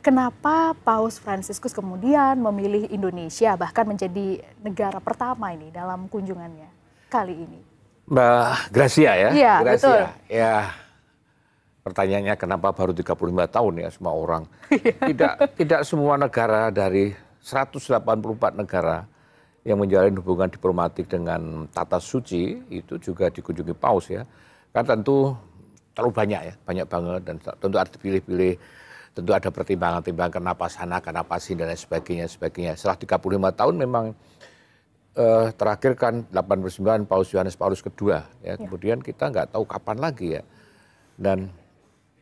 Kenapa Paus Fransiskus kemudian memilih Indonesia bahkan menjadi negara pertama ini dalam kunjungannya kali ini? Mbak Gracia ya? Iya, betul. Ya, pertanyaannya kenapa baru 35 tahun ya semua orang? Iya. tidak tidak semua negara dari 184 negara yang menjalin hubungan diplomatik dengan tata suci itu juga dikunjungi Paus ya. Kan tentu terlalu banyak ya, banyak banget dan tentu arti pilih pilih tentu ada pertimbangan-pertimbangan kenapa sana, kenapa sini dan lain sebagainya, sebagainya. Setelah 35 tahun memang eh, terakhir kan 89 Paus Yohanes Paulus kedua, ya. ya. kemudian kita nggak tahu kapan lagi ya. Dan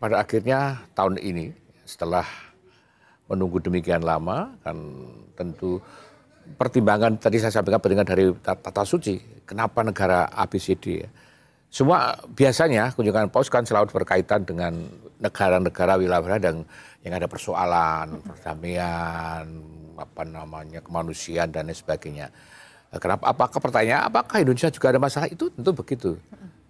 pada akhirnya tahun ini setelah menunggu demikian lama kan tentu pertimbangan tadi saya sampaikan pertimbangan dari tata suci kenapa negara ABCD ya. Semua biasanya kunjungan paus kan selalu berkaitan dengan negara-negara wilayah-wilayah yang yang ada persoalan perdamaian apa namanya kemanusiaan dan lain sebagainya. Kenapa? Apakah pertanyaan apakah Indonesia juga ada masalah itu? Tentu begitu.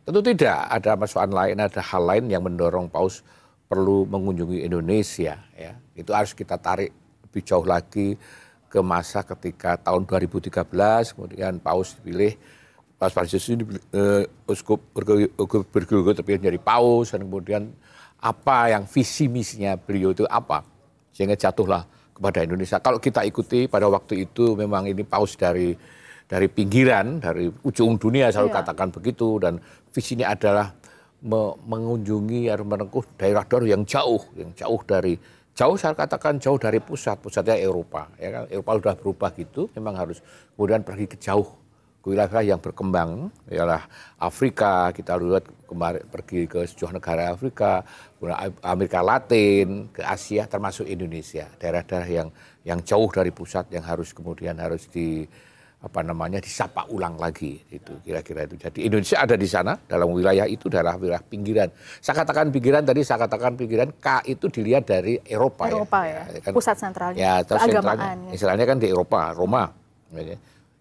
Tentu tidak. Ada persoalan lain, ada hal lain yang mendorong Paus perlu mengunjungi Indonesia. Ya, itu harus kita tarik lebih jauh lagi ke masa ketika tahun 2013 kemudian Paus dipilih Paus Francis ini eh, uskup bergelut tapi menjadi Paus dan kemudian apa yang visi misinya beliau itu apa sehingga jatuhlah kepada Indonesia. Kalau kita ikuti pada waktu itu memang ini paus dari dari pinggiran, dari ujung dunia selalu yeah. katakan begitu dan visi ini adalah me mengunjungi atau merengkuh daerah-daerah yang jauh, yang jauh dari jauh saya katakan jauh dari pusat, pusatnya Eropa. Ya kan Eropa sudah berubah gitu, memang harus kemudian pergi ke jauh wilayah yang berkembang ialah Afrika kita lihat kemarin pergi ke sejumlah negara Afrika Amerika Latin ke Asia termasuk Indonesia daerah-daerah yang yang jauh dari pusat yang harus kemudian harus di apa namanya disapa ulang lagi itu kira-kira itu jadi Indonesia ada di sana dalam wilayah itu daerah wilayah pinggiran saya katakan pinggiran tadi saya katakan pinggiran K itu dilihat dari Eropa, ya. Eropa ya, ya. ya kan, pusat sentralnya ya, sentralnya, ya. istilahnya kan di Eropa Roma ya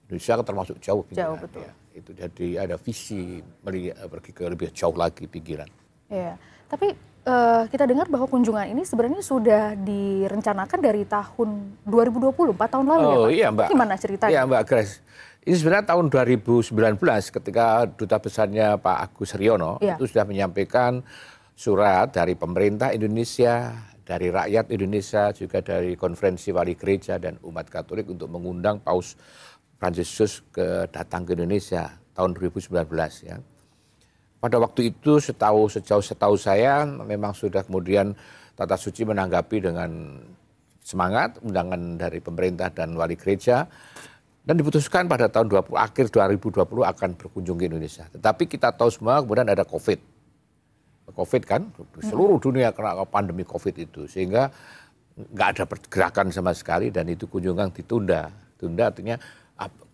Indonesia kan termasuk jauh pinggiran. Jauh, betul. Ya. Itu jadi ada visi eh, pergi ke lebih jauh lagi pinggiran. Ya, tapi uh, kita dengar bahwa kunjungan ini sebenarnya sudah direncanakan dari tahun 2020, 4 tahun lalu ya, oh, ya Pak? iya Mbak. Gimana ceritanya? Iya Mbak Grace. Ini sebenarnya tahun 2019 ketika Duta Besarnya Pak Agus Riono ya. itu sudah menyampaikan surat dari pemerintah Indonesia, dari rakyat Indonesia, juga dari konferensi wali gereja dan umat katolik untuk mengundang paus Fransiskus ke, datang ke Indonesia tahun 2019 ya. Pada waktu itu setahu sejauh setahu saya memang sudah kemudian Tata Suci menanggapi dengan semangat undangan dari pemerintah dan wali gereja dan diputuskan pada tahun 20 akhir 2020 akan berkunjung ke Indonesia. Tetapi kita tahu semua kemudian ada Covid. Covid kan seluruh dunia kena pandemi Covid itu sehingga nggak ada pergerakan sama sekali dan itu kunjungan ditunda. Tunda artinya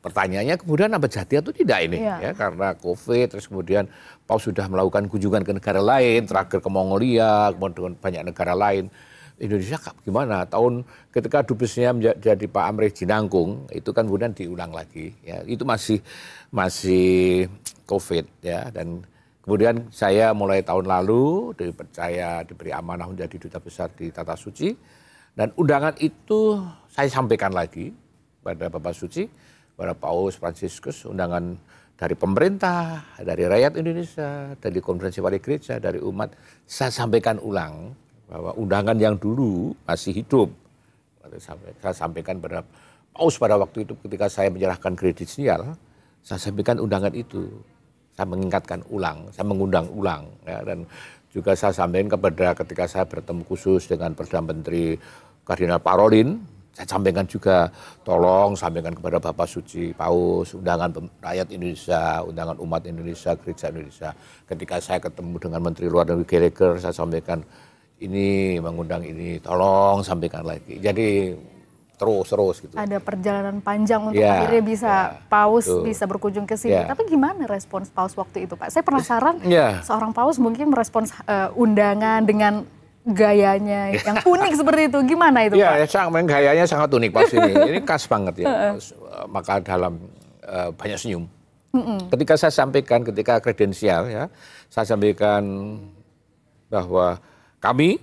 pertanyaannya kemudian apa jati atau tidak ini ya. ya karena covid terus kemudian Paus sudah melakukan kunjungan ke negara lain terakhir ke Mongolia kemudian banyak negara lain Indonesia gimana tahun ketika dubesnya menjadi Pak Amri Jinangkung itu kan kemudian diulang lagi ya itu masih masih covid ya dan kemudian saya mulai tahun lalu dipercaya diberi amanah menjadi duta besar di Tata Suci dan undangan itu saya sampaikan lagi pada Bapak Suci para Paus Franciscus undangan dari pemerintah, dari rakyat Indonesia, dari konferensi wali gereja, dari umat, saya sampaikan ulang bahwa undangan yang dulu masih hidup. Saya sampaikan pada paus pada waktu itu ketika saya menyerahkan kredensial, saya sampaikan undangan itu. Saya mengingatkan ulang, saya mengundang ulang. Ya, dan juga saya sampaikan kepada ketika saya bertemu khusus dengan Perdana Menteri Kardinal Parolin, saya sampaikan juga tolong sampaikan kepada Bapak Suci Paus, undangan rakyat Indonesia, undangan umat Indonesia, gereja Indonesia. Ketika saya ketemu dengan Menteri Luar Negeri Gallagher, saya sampaikan ini mengundang ini, tolong sampaikan lagi. Jadi terus terus gitu. Ada perjalanan panjang untuk ya, akhirnya bisa ya, paus tuh. bisa berkunjung ke sini. Ya. Tapi gimana respons paus waktu itu, Pak? Saya penasaran ya. seorang paus mungkin merespons uh, undangan dengan gayanya yang unik seperti itu. Gimana itu iya, ya, Pak? gayanya sangat unik pasti ini. Ini khas banget ya. Eh, maka dalam uh, banyak senyum. Mm -mm. Ketika saya sampaikan, ketika kredensial ya, saya sampaikan bahwa kami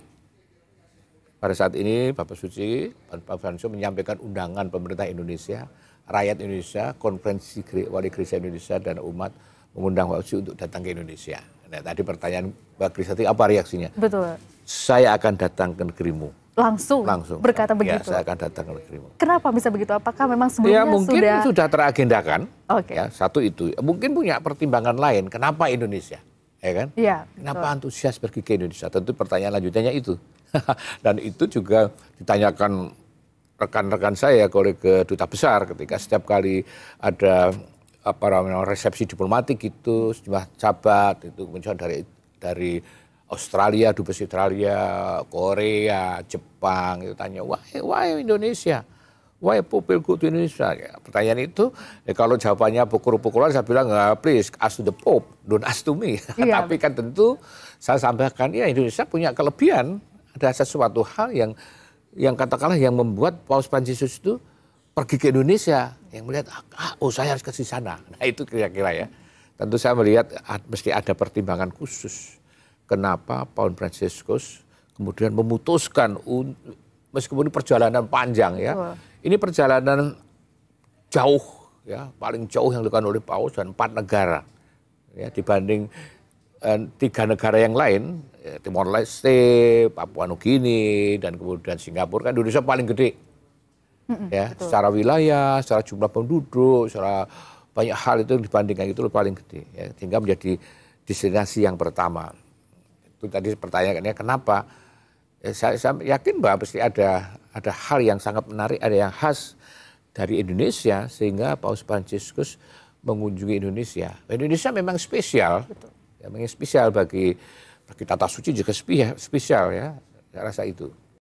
pada saat ini Bapak Suci, Pak Franso menyampaikan undangan pemerintah Indonesia, rakyat Indonesia, konferensi wali gereja Indonesia dan umat mengundang Bapak Suci untuk datang ke Indonesia. Nah, tadi pertanyaan Mbak Krisati apa reaksinya? Betul saya akan datang ke negerimu. Langsung, langsung berkata ya, begitu. Ya, saya akan datang ke negerimu. Kenapa bisa begitu? Apakah memang sebelumnya ya, mungkin sudah sudah teragendakan? Okay. Ya, satu itu. Mungkin punya pertimbangan lain. Kenapa Indonesia? Ya kan? Ya, Kenapa betul. antusias pergi ke Indonesia? Tentu pertanyaan lanjutannya itu. Dan itu juga ditanyakan rekan-rekan saya kolega duta besar ketika setiap kali ada apa namanya resepsi diplomatik itu sejumlah cabat itu muncul dari dari Australia, dubes Australia, Korea, Jepang, itu tanya, why, why Indonesia? Why people go to Indonesia? Ya, pertanyaan itu, ya kalau jawabannya pukul-pukulan, saya bilang, nggak, please, ask to the Pope, don't ask to me. Iya. Tapi kan tentu saya sampaikan, ya Indonesia punya kelebihan, ada sesuatu hal yang yang katakanlah yang membuat Paus Francisus itu pergi ke Indonesia, yang melihat, ah, oh saya harus ke sana. Nah itu kira-kira ya. Tentu saya melihat ah, mesti ada pertimbangan khusus kenapa Paul Franciscus kemudian memutuskan meskipun ini perjalanan panjang ya. Oh. Ini perjalanan jauh ya, paling jauh yang dilakukan oleh Paus dan empat negara. Ya, dibanding eh, tiga negara yang lain, ya, Timor Leste, Papua Nugini dan kemudian Singapura kan Indonesia paling gede. ya, betul. secara wilayah, secara jumlah penduduk, secara banyak hal itu dibandingkan itu paling gede ya, sehingga menjadi destinasi yang pertama itu tadi pertanyaannya kenapa? ya, saya, saya yakin bahwa pasti ada ada hal yang sangat menarik, ada yang khas dari Indonesia sehingga Paus Franciscus mengunjungi Indonesia. Indonesia memang spesial, Betul. ya, memang spesial bagi bagi tata suci juga spesial ya, saya rasa itu.